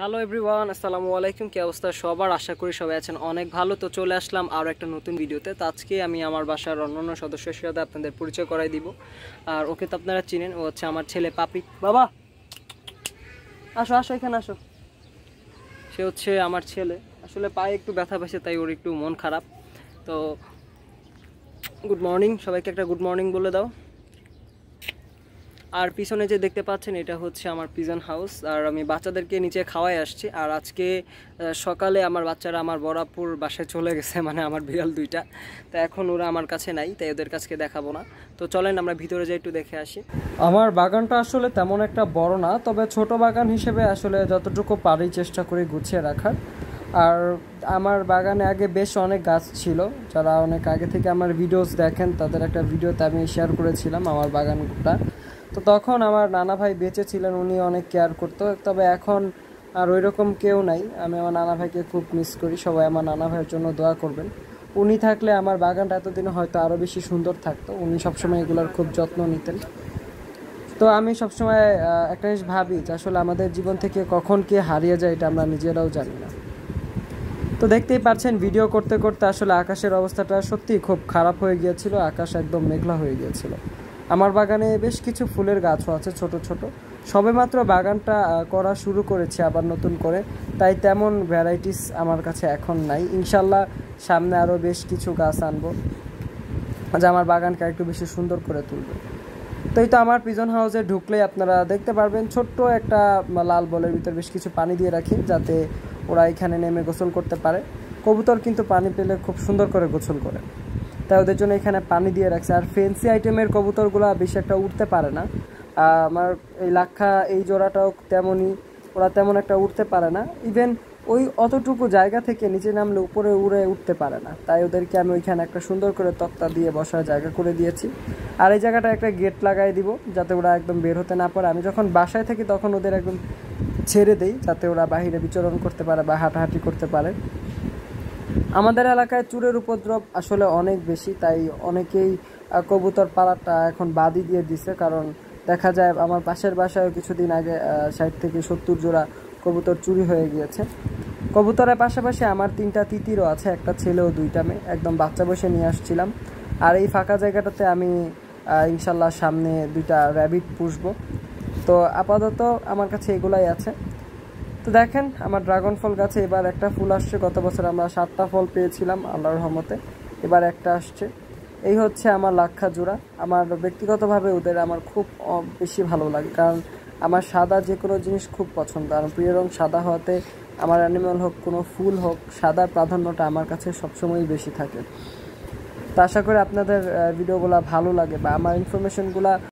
hello everyone আসসালামু আলাইকুম কি অবস্থা সবার আশা করি সবাই আছেন অনেক ভালো তো চলে আসলাম আরও একটা নতুন ভিডিওতে তো আজকে আমি আমার বাসার অন্যান্য সদস্যের সাথে আপনাদের পরিচয় করাই দিব আর ওকে তো আপনারা চিনেন ও হচ্ছে আমার ছেলে পাপি বাবা আসো আসো এখানে আসো সে হচ্ছে আমার ছেলে আসলে পায়ে একটু ব্যথা পেয়েছে তাই ওর একটু মন খারাপ তো গুড মর্নিং সবাইকে একটা গুড মর্নিং বলে দাও আর পিছনে যে দেখতে পাচ্ছেন এটা হচ্ছে আমার পিজন হাউস আর আমি বাচ্চাদেরকে নিচে খাওয়াই আসছি আর আজকে সকালে আমার বাচ্চারা আমার বরাপুর বাসায় চলে গেছে মানে আমার বিড়াল দুইটা তা এখন ওরা আমার কাছে নাই তাই ওদের কাছকে দেখাবো না তো চলেন আমরা ভিতরে যাই একটু দেখে আসি আমার বাগানটা আসলে তেমন একটা বড় না তবে ছোট বাগান হিসেবে আসলে যতটুকু পারি চেষ্টা করি গুছিয়ে রাখার আর আমার বাগানে আগে বেশ অনেক গাছ ছিল যারা অনেক আগে থেকে আমার ভিডিওস দেখেন তাদের একটা ভিডিওতে আমি শেয়ার করেছিলাম আমার বাগানটা তো তখন আমার নানা ভাই বেঁচে ছিলেন উনি অনেক কেয়ার করতো তবে এখন আর ওই রকম কেউ নাই আমি আমার নানা ভাইকে খুব মিস করি সবাই আমার নানা ভাইয়ের জন্য দোয়া করবেন উনি থাকলে আমার বাগানটা এতদিন হয়তো আরও বেশি সুন্দর থাকতো উনি সবসময় এগুলোর খুব যত্ন নিতেন তো আমি সবসময় একটা জিনিস ভাবি যে আসলে আমাদের জীবন থেকে কখন কে হারিয়ে যায় এটা আমরা নিজেরাও জানি না তো দেখতেই পাচ্ছেন ভিডিও করতে করতে আসলে আকাশের অবস্থাটা সত্যিই খুব খারাপ হয়ে গিয়েছিল আকাশ একদম মেঘলা হয়ে গিয়েছিল আমার বাগানে বেশ কিছু ফুলের গাছও আছে ছোট ছোট সবেমাত্র বাগানটা করা শুরু করেছি আবার নতুন করে তাই তেমন ভ্যারাইটিস আমার কাছে এখন নাই ইনশাল্লাহ সামনে আরও বেশ কিছু গাছ আনবো যা আমার বাগানকে একটু বেশি সুন্দর করে তুলবে তো এই তো আমার পিজন হাউসে ঢুকলেই আপনারা দেখতে পারবেন ছোট্ট একটা লাল বলের ভিতর বেশ কিছু পানি দিয়ে রাখি যাতে ওরা এখানে নেমে গোসল করতে পারে কবুতর কিন্তু পানি পেলে খুব সুন্দর করে গোসল করে তাই ওদের জন্য এখানে পানি দিয়ে রাখছে আর ফেন্সি আইটেমের কবুতরগুলো বেশি একটা উঠতে পারে না আমার এই লাক্ষা এই জোড়াটাও তেমনই ওরা তেমন একটা উঠতে পারে না ইভেন ওই অতটুকু জায়গা থেকে নিচে নামলে উপরে উড়ে উঠতে পারে না তাই ওদেরকে আমি ওইখানে একটা সুন্দর করে তক্তা দিয়ে বসার জায়গা করে দিয়েছি আর এই জায়গাটা একটা গেট লাগাই দিব যাতে ওরা একদম বের হতে না পারে আমি যখন বাসায় থাকি তখন ওদের একদম ছেড়ে দেই যাতে ওরা বাহিরে বিচরণ করতে পারে বা হাঁটাহাঁটি করতে পারে আমাদের এলাকায় চুরের উপদ্রব আসলে অনেক বেশি তাই অনেকেই কবুতর পালাটা এখন বাদই দিয়ে দিছে কারণ দেখা যায় আমার পাশের বাসায় কিছুদিন আগে ষাট থেকে সত্তর জোড়া কবুতর চুরি হয়ে গিয়েছে কবুতরের পাশাপাশি আমার তিনটা তিতিরও আছে একটা ছেলে ও দুইটা মেয়ে একদম বাচ্চা বসে নিয়ে আসছিলাম আর এই ফাঁকা জায়গাটাতে আমি ইনশাল্লাহ সামনে দুইটা র্যাবিট পুষবো তো আপাতত আমার কাছে এগুলাই আছে তো দেখেন আমার ড্রাগন ফল গাছে এবার একটা ফুল আসছে গত বছর আমরা সাতটা ফল পেয়েছিলাম আল্লাহর রহমতে এবার একটা আসছে এই হচ্ছে আমার লাক্ষা জোড়া আমার ব্যক্তিগতভাবে ওদের আমার খুব বেশি ভালো লাগে কারণ আমার সাদা যে কোনো জিনিস খুব পছন্দ আর প্রিয় রং সাদা হওয়াতে আমার অ্যানিমাল হোক কোনো ফুল হোক সাদার প্রাধান্যটা আমার কাছে সবসময়ই বেশি থাকে তো আশা করি আপনাদের ভিডিওগুলো ভালো লাগে বা আমার ইনফরমেশনগুলো